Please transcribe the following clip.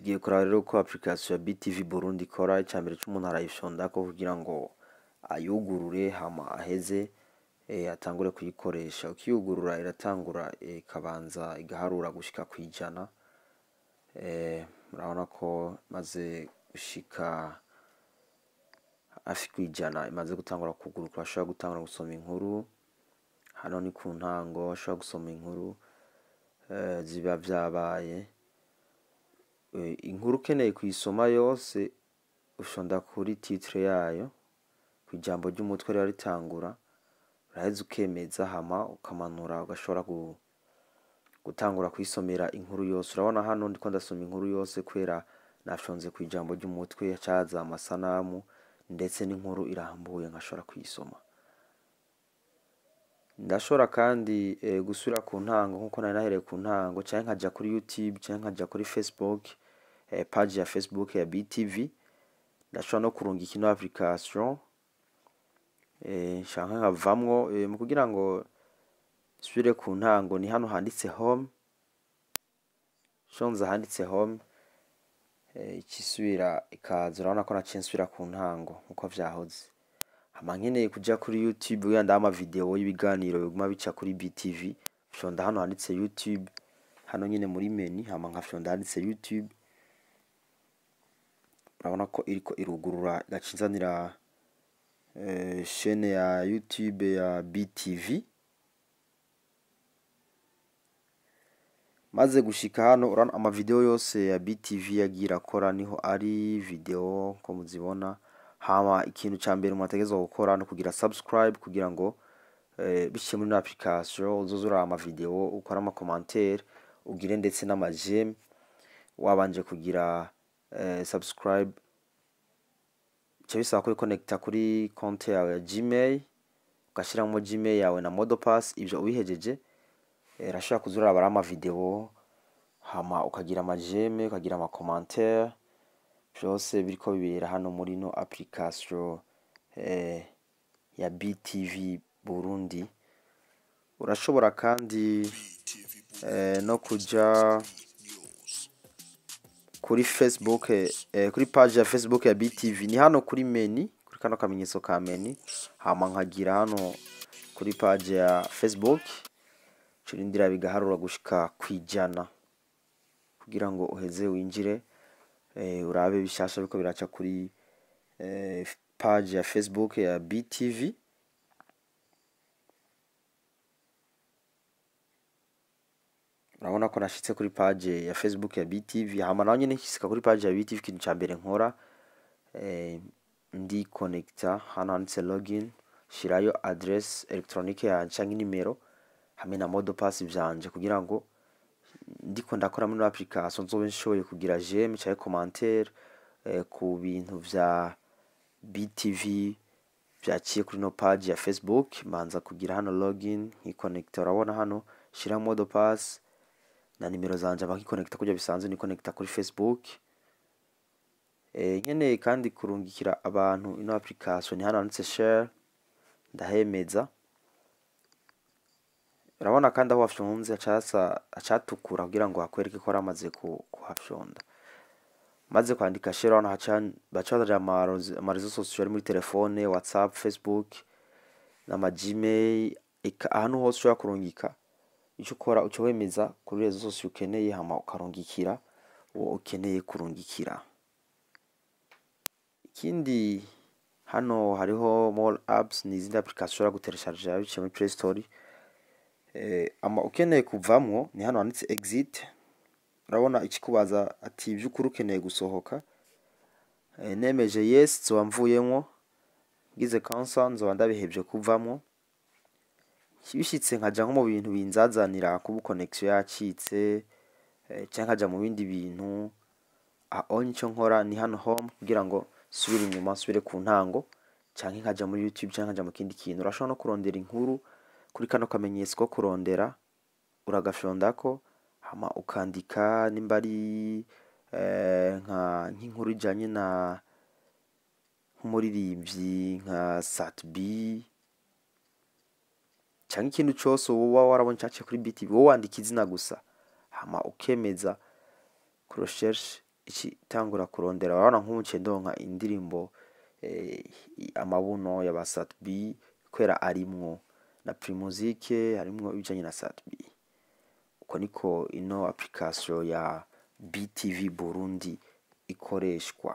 tugiye kureba rero ko apurikasiyo ya BTV Burundi ikora icyambere cy'umuntu arayishonda ko kugira ngo ayugurure hama aheze eh, atangure kuyikoresha ukiyugurura iratangura eh, ikabanza igaharura gushyika ku ijana eh, murabona ko maze gushyika hafi ku ijana imaze gutangura kuguruka ashobora gutangura gusoma inkuru hano ni ku ntango ashobora gusoma inkuru ziba byabaye Eh, inkuru ukeneye kuyisoma yose ushonda kuri titire yayo ku ijambo ry'umutwe riba ritangura uraheza ukemeza hama ukamanura ugashobora gutangura kuyisomera inkuru yose urabona hano ndi ko ndasoma inkuru yose kubera nashonze ku ijambo ry'umutwe caza amasanamu ndetse n'inkuru irambuye nkashobora kuyisoma ndashobora kandi eh, gusubira ku ntango nk'uko nari nahereye ku ntango canke nkaja kuri youtube canke nkaja kuri facebook Eh, paji ya facebook ya btv ndashobora no kurunga ikino application eh, nshaka nkavamwo eh, mu kugira ngo nsubire ku ntango ni hano handitse home shonza handitse home ikisubira ikaza urabona ko naciye nsubira ku ntango nk'uko byahoze hama kujya kuri youtube wenda ndaho amavidewo y'ibiganiro biguma bica kuri btv fyonda hano handitse youtube hano nyine muri meni hama nkafyonda handitse youtube urabona ko iriko irugurura igaca izanira shene eh, ya yutube ya BTV, maze gushika hano urabona amavideo yose ya BTV yagiye irakora niho ari video nko muzibona, hama ikintu cya mbere umuntu ategerezwa gukora no kugira subscribe kugira ngo eh, biciye muri ino application uzoze uraba amavideo, ukore amakomantere, ugire ndetse n'amajeme, wabanje kugira Eh, subscribe bica bisaba kwikonekitinga kuri konti yawe ya gmail ugashyiramo gmail yawe na modo pasi ibyo ubihegeje urashobora eh, kuza urabara amavidewo hama ukagira amajeme ukagira amakomantere byose biri ko bibera hano muri ino apurikasiyo eh, ya btv burundi urashobora kandi no kujya kuri facebook eh, kuri paji ya facebook ya btv ni hano kuri meni kuri kano kamenyetso ka meni hama nkagira hano kuri paji ya facebook nshirindira bigaharura gushyika ku ijana kugira ngo uheze winjire eh, urabe bishyashya ariko biraca kuri eh, paji ya facebook ya btv urabona ko nashyitse kuri paje ya facebook ya btv hama nawe nyine nshyika kuri paje ya btv ikintu cya mbere nkora eh, ndi konegita hano handitse login shyirayo aderesi elegitoronike yanjye cyangwa nimero hamwe na modo pasi byanjye kugira ngo ndiko ndakora muri application nzobe nshoboye kugira gm cyangwa komantere eh, ku bintu bya btv byaciye kuri no page ya facebook manza kugira hano login nkikonekita urabona hano shyiraho modo pasi na nimero zanjye abakikonekita kujya bisanzwe nikonekita kuri facebook eh, nkeneye kandi kurungikira abantu ino application hano handitse share ndahemeza urabona kandi aho wafyonze acatukura kugira ngo hakwereke ko aramaze kuhafyonda maze kwandika share hano bacaje amarezo sosiyo ari muri telefone whatsapp facebook n'amagmail ahantu hose ushobora kurungika icyo ukora uca wemeza kuri rezo zose ukeneye hama ukarungikira uwo ukeneye kurungikira ikindi hano hariho more apps ni izindi application ushobora guteresharija biciye muri play store eh, ama ukeneye kuvamo ni hano handitse exit urabona ikikubaza ati by'ukuri ukeneye gusohoka eh, nemeje yes nzoba mvuyemo ngize kansa nzoba ndabihebye kuvamwo bishyitse nkajya nko mu bintu binzazanira kuba konegisiyo yacitse eh, cyangwa nkajya mu bindi bintu ah, aho nicyo nkora ni hano home kugira ngo nsubire inyuma nsubire ku ntango cyangwa nkajya muri yutube cyangwa nkajya mu kindi kintu urashobora no kurondera inkuru kuri kano kamenyetso ko kurondera uragafondako ukandika nimba ari eh, nk'inkuru ijyanye na nk'umuririmbyi nka satibi cyangwa ikintu cyose wowe warabonye ushake kuri biti wowe wandika izina gusa hama ukemeza korosheje itangura kurondera urabona nk'ubu ndonka indirimbo eh, amabuno ya ba satibi kubera arimwo na pirimuzike harimo ibijyanye na satibi uko niko ino apurikasiyo ya btv burundi ikoreshwa